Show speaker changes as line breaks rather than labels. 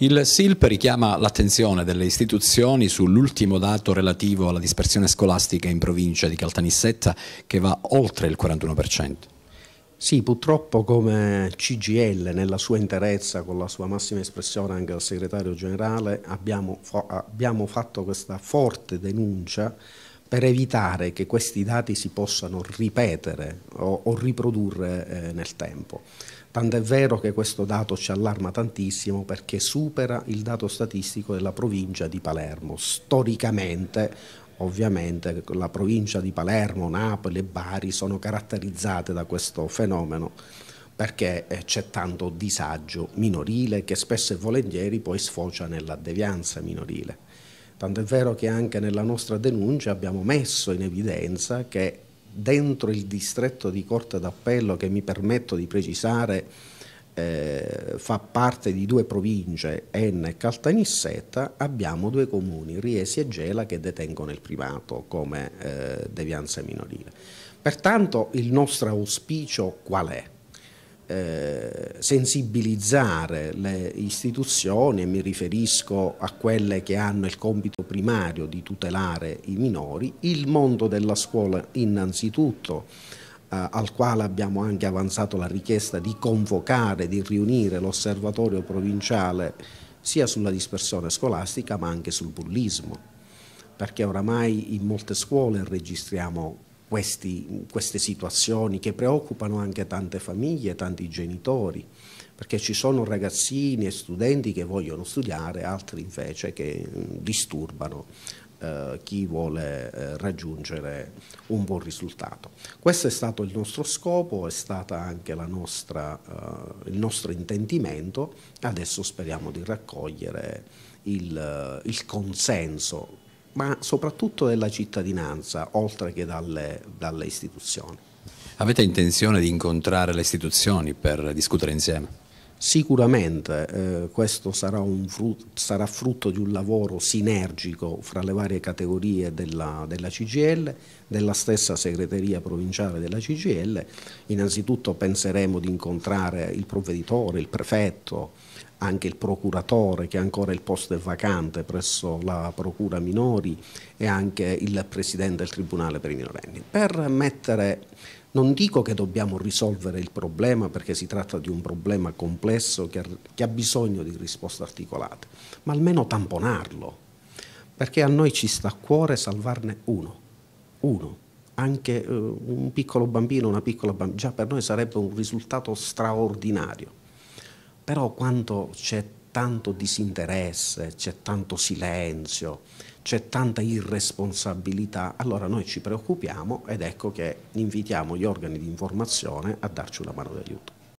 Il SILP richiama l'attenzione delle istituzioni sull'ultimo dato relativo alla dispersione scolastica in provincia di Caltanissetta che va oltre il 41%.
Sì, purtroppo come CGL nella sua interezza, con la sua massima espressione anche al segretario generale, abbiamo, abbiamo fatto questa forte denuncia per evitare che questi dati si possano ripetere o, o riprodurre eh, nel tempo. Tant'è vero che questo dato ci allarma tantissimo perché supera il dato statistico della provincia di Palermo. Storicamente ovviamente la provincia di Palermo, Napoli e Bari sono caratterizzate da questo fenomeno perché eh, c'è tanto disagio minorile che spesso e volentieri poi sfocia nella devianza minorile. Tant'è vero che anche nella nostra denuncia abbiamo messo in evidenza che dentro il distretto di Corte d'Appello, che mi permetto di precisare, eh, fa parte di due province, Enna e Caltanissetta, abbiamo due comuni, Riesi e Gela, che detengono il privato come eh, devianza minorile. Pertanto il nostro auspicio qual è? Eh, sensibilizzare le istituzioni, e mi riferisco a quelle che hanno il compito primario di tutelare i minori, il mondo della scuola innanzitutto, eh, al quale abbiamo anche avanzato la richiesta di convocare, di riunire l'osservatorio provinciale sia sulla dispersione scolastica ma anche sul bullismo, perché oramai in molte scuole registriamo questi, queste situazioni che preoccupano anche tante famiglie, tanti genitori, perché ci sono ragazzini e studenti che vogliono studiare, altri invece che mm, disturbano eh, chi vuole eh, raggiungere un buon risultato. Questo è stato il nostro scopo, è stato anche nostra, eh, il nostro intendimento, adesso speriamo di raccogliere il, eh, il consenso ma soprattutto della cittadinanza, oltre che dalle, dalle istituzioni.
Avete intenzione di incontrare le istituzioni per discutere insieme?
Sicuramente eh, questo sarà frutto, sarà, frutto, di un lavoro sinergico fra le varie categorie della, della, CGL, della stessa segreteria provinciale della CGL. Innanzitutto penseremo di incontrare il provveditore, il prefetto, anche il procuratore che ancora il posto è vacante presso la procura minori e anche il presidente del tribunale per i minorenni. Per mettere, non dico che dobbiamo risolvere il problema perché si tratta di un problema complesso che, che ha bisogno di risposte articolate, ma almeno tamponarlo, perché a noi ci sta a cuore salvarne uno, uno anche eh, un piccolo bambino, una piccola bambina, già per noi sarebbe un risultato straordinario. Però quando c'è tanto disinteresse, c'è tanto silenzio, c'è tanta irresponsabilità, allora noi ci preoccupiamo ed ecco che invitiamo gli organi di informazione a darci una mano d'aiuto.